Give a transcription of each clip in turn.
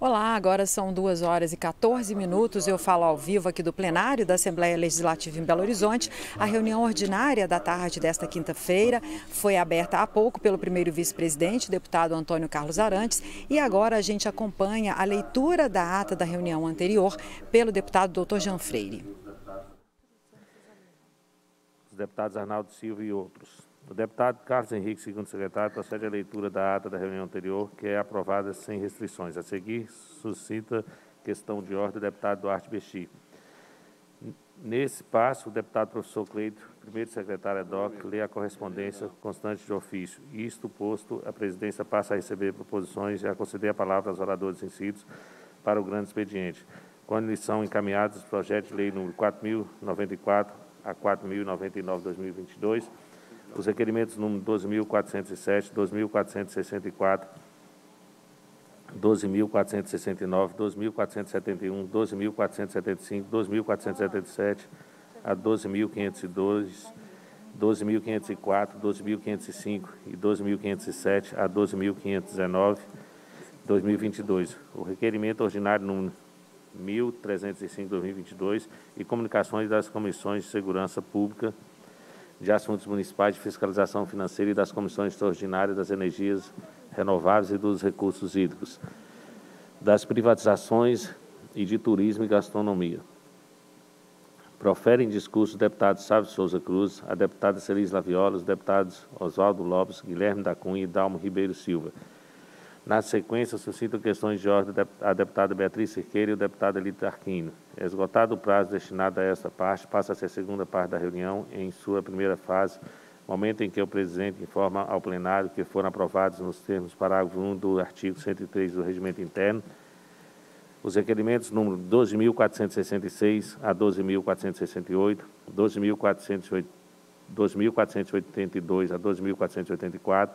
Olá, agora são 2 horas e 14 minutos. Eu falo ao vivo aqui do plenário da Assembleia Legislativa em Belo Horizonte. A reunião ordinária da tarde desta quinta-feira foi aberta há pouco pelo primeiro vice-presidente, deputado Antônio Carlos Arantes, e agora a gente acompanha a leitura da ata da reunião anterior pelo deputado doutor Jean Freire. Os deputados Arnaldo Silva e outros. O deputado Carlos Henrique, segundo secretário, procede à leitura da ata da reunião anterior, que é aprovada sem restrições. A seguir, suscita questão de ordem do deputado Duarte Bexi. Nesse passo, o deputado professor Cleito, primeiro secretário DOC, lê a correspondência constante de ofício. Isto posto, a presidência passa a receber proposições e a conceder a palavra aos oradores inscritos para o grande expediente, quando lhe são encaminhados os projetos de lei número 4.094 a 4.099-2022, os requerimentos número 12.407, 12.464, 12.469, 12.471, 12.475, 12.477 a 12.502, 12.504, 12.505 e 12.507 a 12.519, 2022. O requerimento ordinário no 1.305, 2022 e comunicações das comissões de segurança pública de Assuntos Municipais de Fiscalização Financeira e das Comissões Extraordinárias das Energias Renováveis e dos Recursos Hídricos, das Privatizações e de Turismo e Gastronomia. proferem discursos discurso o deputado Sávio Souza Cruz, a deputada Celis Laviola, os deputados Oswaldo Lopes, Guilherme da Cunha e Dalmo Ribeiro Silva. Na sequência, suscitam questões de ordem a deputada Beatriz Siqueira e o deputado Elito Arquino. Esgotado o prazo destinado a esta parte, passa a ser a segunda parte da reunião, em sua primeira fase, momento em que o presidente informa ao plenário que foram aprovados nos termos parágrafo 1 do artigo 103 do Regimento Interno os requerimentos número 12.466 a 12.468, 12.482 a 12.484,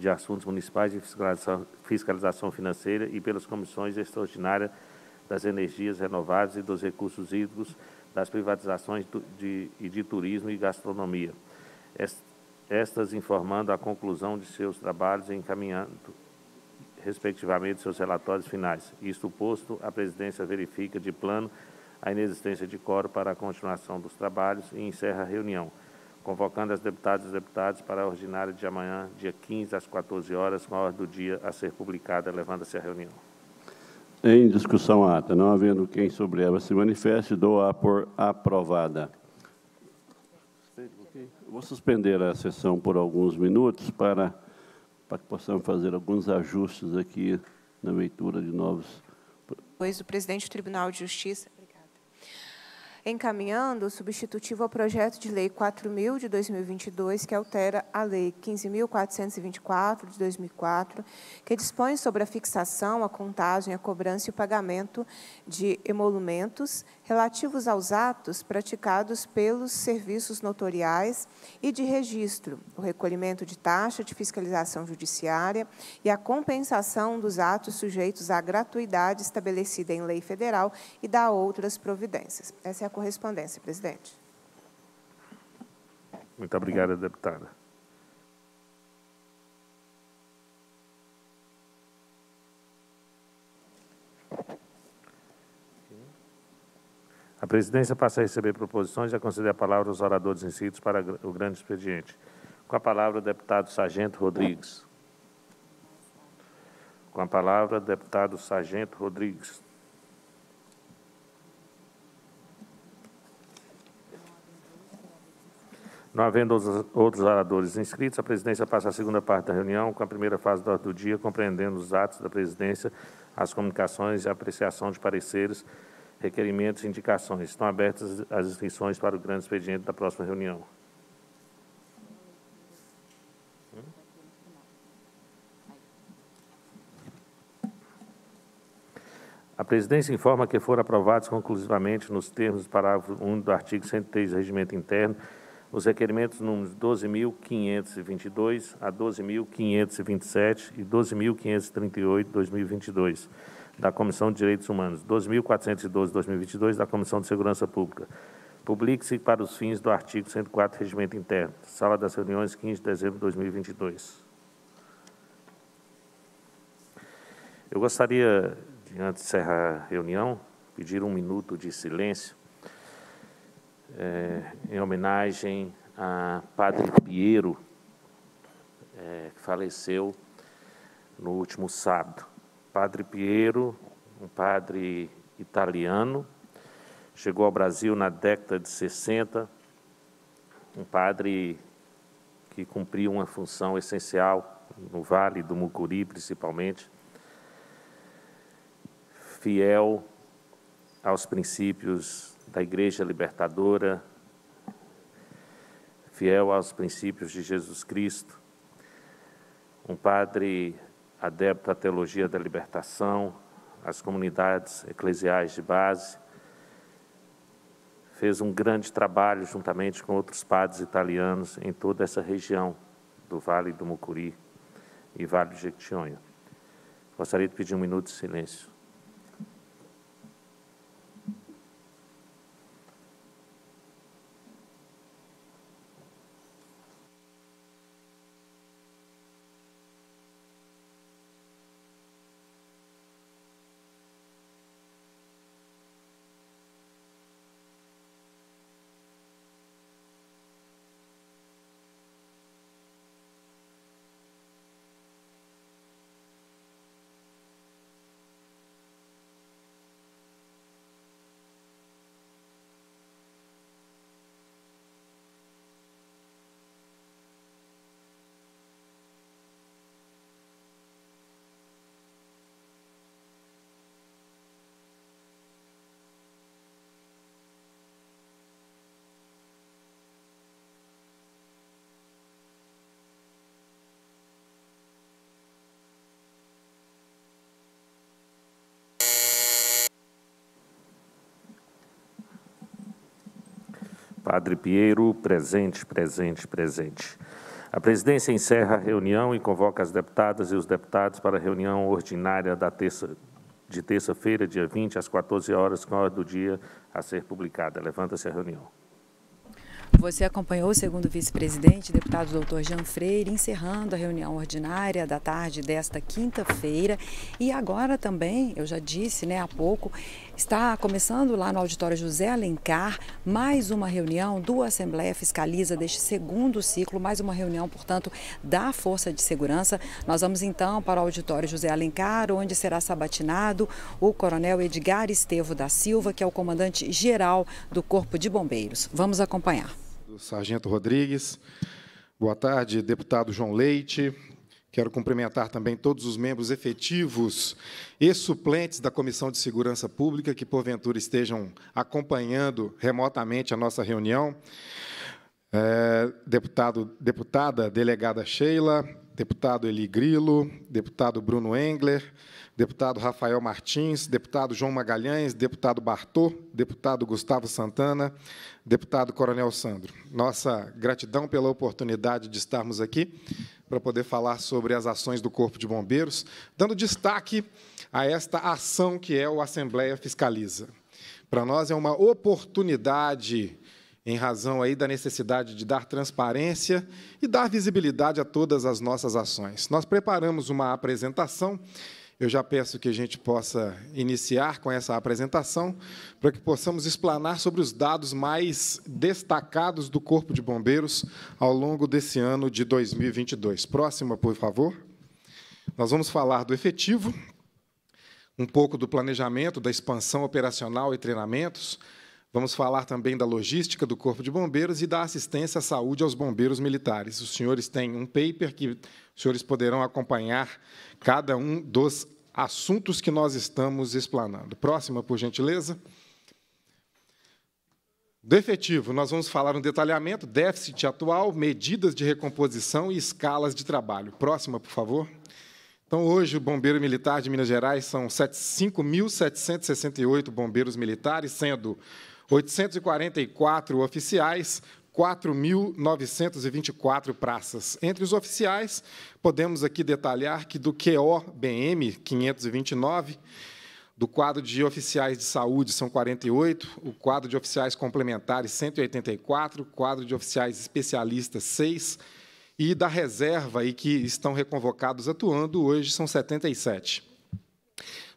de Assuntos Municipais e Fiscalização, Fiscalização Financeira e pelas Comissões Extraordinárias das Energias Renováveis e dos Recursos Hídricos, das Privatizações de, e de, de Turismo e Gastronomia, estas informando a conclusão de seus trabalhos e encaminhando, respectivamente, seus relatórios finais. Isto posto, a Presidência verifica de plano a inexistência de coro para a continuação dos trabalhos e encerra a reunião convocando as deputadas e os deputados para a ordinária de amanhã, dia 15, às 14 horas, com a hora do dia a ser publicada, levando-se à reunião. Em discussão ata, não havendo quem sobre ela se manifeste, dou-a por aprovada. Vou suspender a sessão por alguns minutos para, para que possamos fazer alguns ajustes aqui na leitura de novos. Pois o presidente do Tribunal de Justiça encaminhando o substitutivo ao projeto de lei 4000 de 2022, que altera a lei 15424 de 2004, que dispõe sobre a fixação, a contagem, a cobrança e o pagamento de emolumentos relativos aos atos praticados pelos serviços notoriais e de registro, o recolhimento de taxa de fiscalização judiciária e a compensação dos atos sujeitos à gratuidade estabelecida em lei federal e da outras providências. Essa é a correspondência, presidente. Muito obrigada, deputada. A presidência passa a receber proposições e a conceder a palavra aos oradores inscritos para o grande expediente. Com a palavra, o deputado Sargento Rodrigues. Com a palavra, deputado Sargento Rodrigues. Não havendo outros oradores inscritos, a presidência passa a segunda parte da reunião, com a primeira fase do, do dia, compreendendo os atos da presidência, as comunicações e a apreciação de pareceres, requerimentos e indicações. Estão abertas as inscrições para o grande expediente da próxima reunião. A presidência informa que foram aprovados conclusivamente, nos termos do parágrafo 1 do artigo 103 do Regimento Interno, os requerimentos números 12.522 a 12.527 e 12.538 2022 da Comissão de Direitos Humanos, 12.412 2022 da Comissão de Segurança Pública. Publique-se para os fins do artigo 104 do Regimento Interno. Sala das reuniões, 15 de dezembro de 2022. Eu gostaria, antes de encerrar a reunião, pedir um minuto de silêncio é, em homenagem a Padre Piero, é, que faleceu no último sábado. Padre Piero, um padre italiano, chegou ao Brasil na década de 60, um padre que cumpriu uma função essencial no Vale do Mucuri, principalmente, fiel aos princípios da Igreja Libertadora, fiel aos princípios de Jesus Cristo, um padre adepto à teologia da libertação, às comunidades eclesiais de base, fez um grande trabalho juntamente com outros padres italianos em toda essa região do Vale do Mucuri e Vale do Jequitinhonha. Gostaria de pedir um minuto de silêncio. Padre Piero, presente, presente, presente. A presidência encerra a reunião e convoca as deputadas e os deputados para a reunião ordinária da terça, de terça-feira, dia 20, às 14 horas, com a hora do dia a ser publicada. Levanta-se a reunião. Você acompanhou o segundo vice-presidente, deputado doutor Jean Freire, encerrando a reunião ordinária da tarde desta quinta-feira. E agora também, eu já disse né, há pouco, Está começando lá no Auditório José Alencar mais uma reunião do Assembleia Fiscaliza deste segundo ciclo, mais uma reunião, portanto, da Força de Segurança. Nós vamos então para o Auditório José Alencar, onde será sabatinado o Coronel Edgar Estevo da Silva, que é o comandante-geral do Corpo de Bombeiros. Vamos acompanhar. Sargento Rodrigues, boa tarde, deputado João Leite, Quero cumprimentar também todos os membros efetivos e suplentes da Comissão de Segurança Pública que, porventura, estejam acompanhando remotamente a nossa reunião. É, deputado, deputada, delegada Sheila, deputado Eli Grilo, deputado Bruno Engler, deputado Rafael Martins, deputado João Magalhães, deputado Bartô, deputado Gustavo Santana, deputado Coronel Sandro. Nossa gratidão pela oportunidade de estarmos aqui para poder falar sobre as ações do Corpo de Bombeiros, dando destaque a esta ação que é o Assembleia Fiscaliza. Para nós é uma oportunidade em razão aí da necessidade de dar transparência e dar visibilidade a todas as nossas ações. Nós preparamos uma apresentação. Eu já peço que a gente possa iniciar com essa apresentação, para que possamos explanar sobre os dados mais destacados do Corpo de Bombeiros ao longo desse ano de 2022. Próxima, por favor. Nós vamos falar do efetivo, um pouco do planejamento, da expansão operacional e treinamentos, Vamos falar também da logística do Corpo de Bombeiros e da assistência à saúde aos bombeiros militares. Os senhores têm um paper que os senhores poderão acompanhar cada um dos assuntos que nós estamos explanando. Próxima, por gentileza. Do efetivo, nós vamos falar um detalhamento, déficit atual, medidas de recomposição e escalas de trabalho. Próxima, por favor. Então, hoje, o Bombeiro Militar de Minas Gerais são 5.768 bombeiros militares, sendo 844 oficiais, 4.924 praças. Entre os oficiais, podemos aqui detalhar que do QO-BM 529, do quadro de oficiais de saúde são 48, o quadro de oficiais complementares 184, o quadro de oficiais especialistas 6 e da reserva e que estão reconvocados atuando hoje são 77.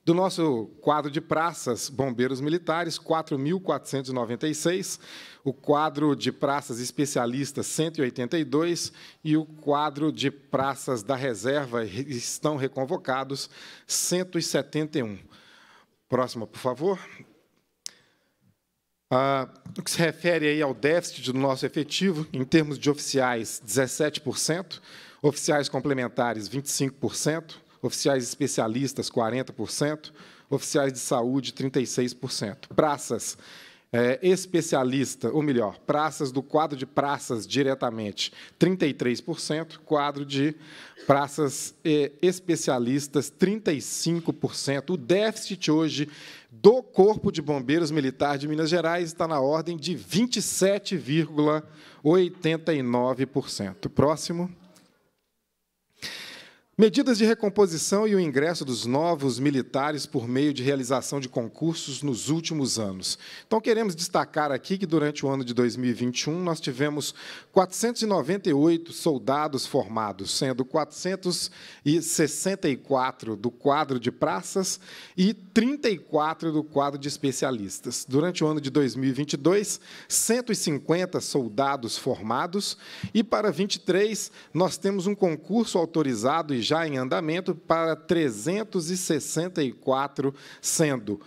Do nosso quadro de praças, bombeiros militares, 4.496, o quadro de praças especialistas, 182, e o quadro de praças da reserva estão reconvocados, 171. Próxima, por favor. Ah, no que se refere aí ao déficit do nosso efetivo, em termos de oficiais, 17%, oficiais complementares, 25%, oficiais especialistas, 40%, oficiais de saúde, 36%. Praças, é, especialista, ou melhor, praças do quadro de praças diretamente, 33%, quadro de praças é, especialistas, 35%. O déficit hoje do Corpo de Bombeiros Militar de Minas Gerais está na ordem de 27,89%. Próximo. Medidas de recomposição e o ingresso dos novos militares por meio de realização de concursos nos últimos anos. Então, queremos destacar aqui que, durante o ano de 2021, nós tivemos 498 soldados formados, sendo 464 do quadro de praças e 34 do quadro de especialistas. Durante o ano de 2022, 150 soldados formados e, para 23, nós temos um concurso autorizado e já em andamento para 364, sendo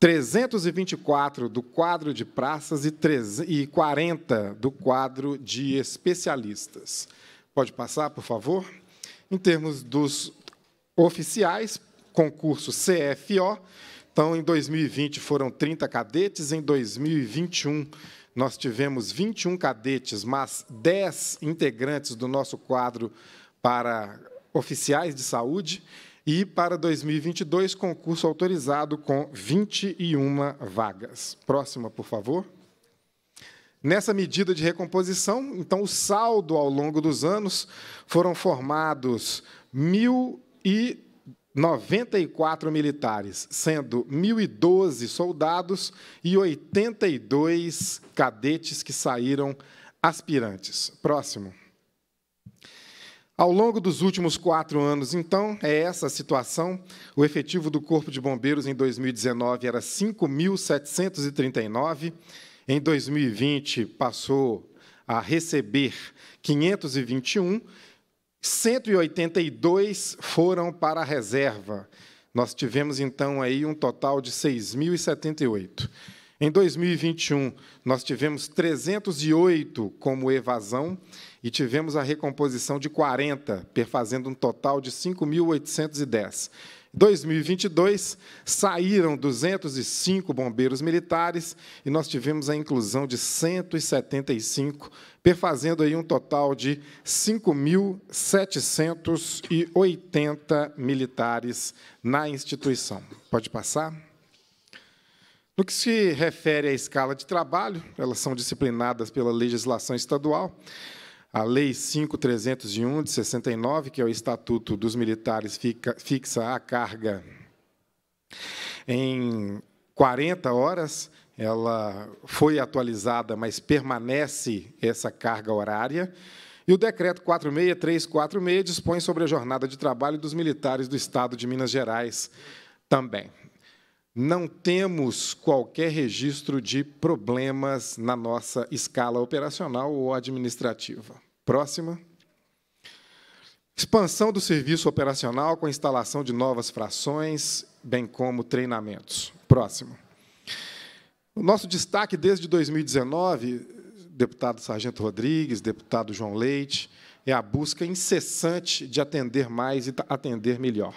324 do quadro de praças e 40 do quadro de especialistas. Pode passar, por favor? Em termos dos oficiais, concurso CFO, então, em 2020 foram 30 cadetes, em 2021 nós tivemos 21 cadetes, mas 10 integrantes do nosso quadro para oficiais de saúde, e para 2022, concurso autorizado com 21 vagas. Próxima, por favor. Nessa medida de recomposição, então, o saldo ao longo dos anos foram formados 1.094 militares, sendo 1.012 soldados e 82 cadetes que saíram aspirantes. Próximo. Ao longo dos últimos quatro anos, então, é essa a situação. O efetivo do Corpo de Bombeiros em 2019 era 5.739, em 2020 passou a receber 521, 182 foram para a reserva. Nós tivemos, então, aí um total de 6.078. Em 2021, nós tivemos 308 como evasão e tivemos a recomposição de 40, perfazendo um total de 5.810. 2022, saíram 205 bombeiros militares e nós tivemos a inclusão de 175, perfazendo aí um total de 5.780 militares na instituição. Pode passar? No que se refere à escala de trabalho, elas são disciplinadas pela legislação estadual, a Lei 5.301, de 69, que é o Estatuto dos Militares, fica, fixa a carga em 40 horas, ela foi atualizada, mas permanece essa carga horária. E o decreto 46346 dispõe sobre a jornada de trabalho dos militares do Estado de Minas Gerais também não temos qualquer registro de problemas na nossa escala operacional ou administrativa. Próxima. Expansão do serviço operacional com instalação de novas frações, bem como treinamentos. Próximo. O nosso destaque desde 2019, deputado Sargento Rodrigues, deputado João Leite, é a busca incessante de atender mais e atender melhor.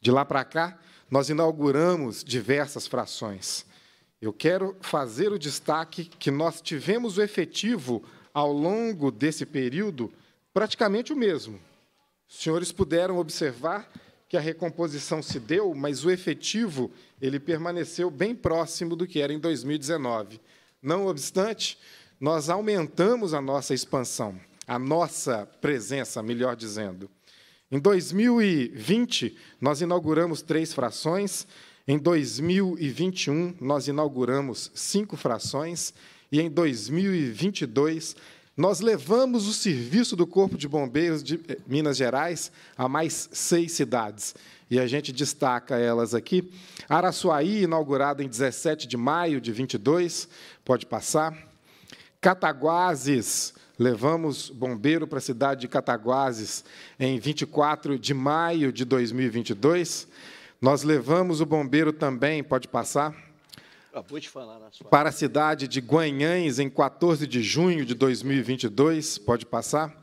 De lá para cá, nós inauguramos diversas frações. Eu quero fazer o destaque que nós tivemos o efetivo ao longo desse período praticamente o mesmo. Os senhores puderam observar que a recomposição se deu, mas o efetivo ele permaneceu bem próximo do que era em 2019. Não obstante, nós aumentamos a nossa expansão, a nossa presença, melhor dizendo. Em 2020, nós inauguramos três frações. Em 2021, nós inauguramos cinco frações. E em 2022, nós levamos o serviço do Corpo de Bombeiros de eh, Minas Gerais a mais seis cidades. E a gente destaca elas aqui. Araçuaí, inaugurado em 17 de maio de 22, pode passar. Cataguases, levamos bombeiro para a cidade de Cataguases em 24 de maio de 2022. Nós levamos o bombeiro também, pode passar? Para a cidade de Guanhães em 14 de junho de 2022, pode passar?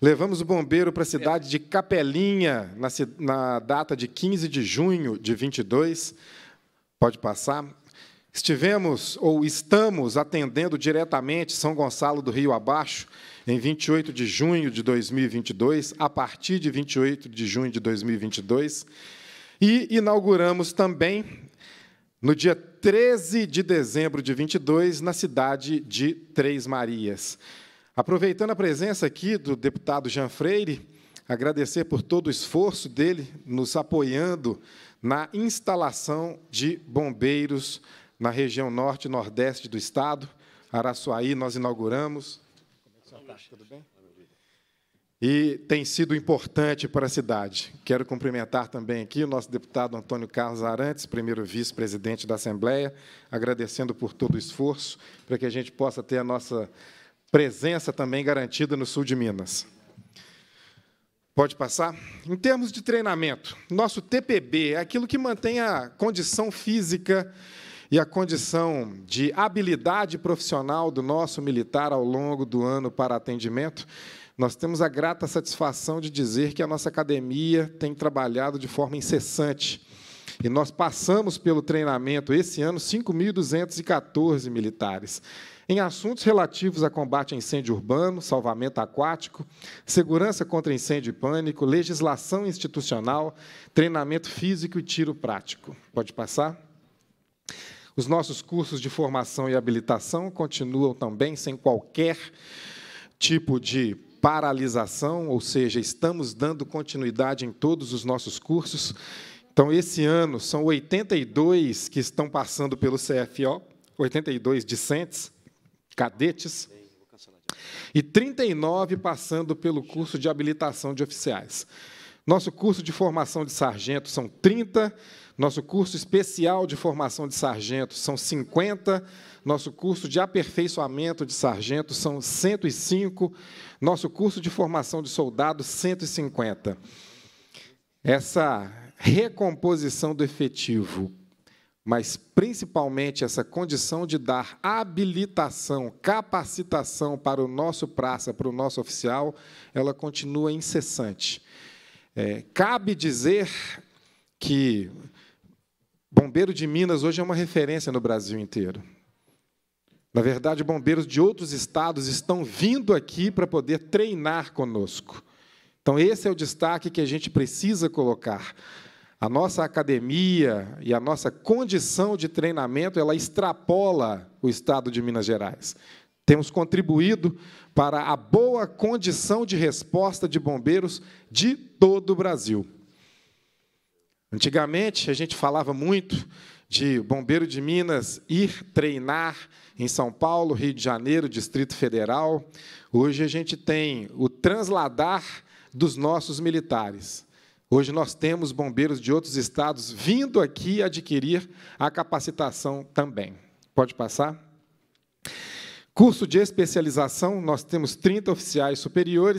Levamos o bombeiro para a cidade de Capelinha na, na data de 15 de junho de 22, pode passar? Estivemos ou estamos atendendo diretamente São Gonçalo do Rio Abaixo em 28 de junho de 2022, a partir de 28 de junho de 2022, e inauguramos também no dia 13 de dezembro de 22 na cidade de Três Marias. Aproveitando a presença aqui do deputado Jean Freire, agradecer por todo o esforço dele nos apoiando na instalação de bombeiros na região norte e nordeste do estado. Araçuaí, nós inauguramos. Como é que Tudo bem? E tem sido importante para a cidade. Quero cumprimentar também aqui o nosso deputado Antônio Carlos Arantes, primeiro vice-presidente da Assembleia, agradecendo por todo o esforço para que a gente possa ter a nossa presença também garantida no sul de Minas. Pode passar? Em termos de treinamento, nosso TPB é aquilo que mantém a condição física e a condição de habilidade profissional do nosso militar ao longo do ano para atendimento, nós temos a grata satisfação de dizer que a nossa academia tem trabalhado de forma incessante. E nós passamos pelo treinamento esse ano 5.214 militares em assuntos relativos a combate a incêndio urbano, salvamento aquático, segurança contra incêndio e pânico, legislação institucional, treinamento físico e tiro prático. Pode passar? Os nossos cursos de formação e habilitação continuam também sem qualquer tipo de paralisação, ou seja, estamos dando continuidade em todos os nossos cursos. Então, esse ano, são 82 que estão passando pelo CFO, 82 discentes, cadetes, e 39 passando pelo curso de habilitação de oficiais. Nosso curso de formação de sargento são 30, nosso curso especial de formação de sargentos são 50. Nosso curso de aperfeiçoamento de sargentos são 105. Nosso curso de formação de soldados, 150. Essa recomposição do efetivo, mas principalmente essa condição de dar habilitação, capacitação para o nosso praça, para o nosso oficial, ela continua incessante. É, cabe dizer que Bombeiro de Minas hoje é uma referência no Brasil inteiro. Na verdade, bombeiros de outros estados estão vindo aqui para poder treinar conosco. Então, esse é o destaque que a gente precisa colocar. A nossa academia e a nossa condição de treinamento, ela extrapola o estado de Minas Gerais. Temos contribuído para a boa condição de resposta de bombeiros de todo o Brasil. Antigamente, a gente falava muito de bombeiro de Minas ir treinar em São Paulo, Rio de Janeiro, Distrito Federal. Hoje, a gente tem o transladar dos nossos militares. Hoje nós temos bombeiros de outros estados vindo aqui adquirir a capacitação também. Pode passar? Curso de especialização, nós temos 30 oficiais superiores.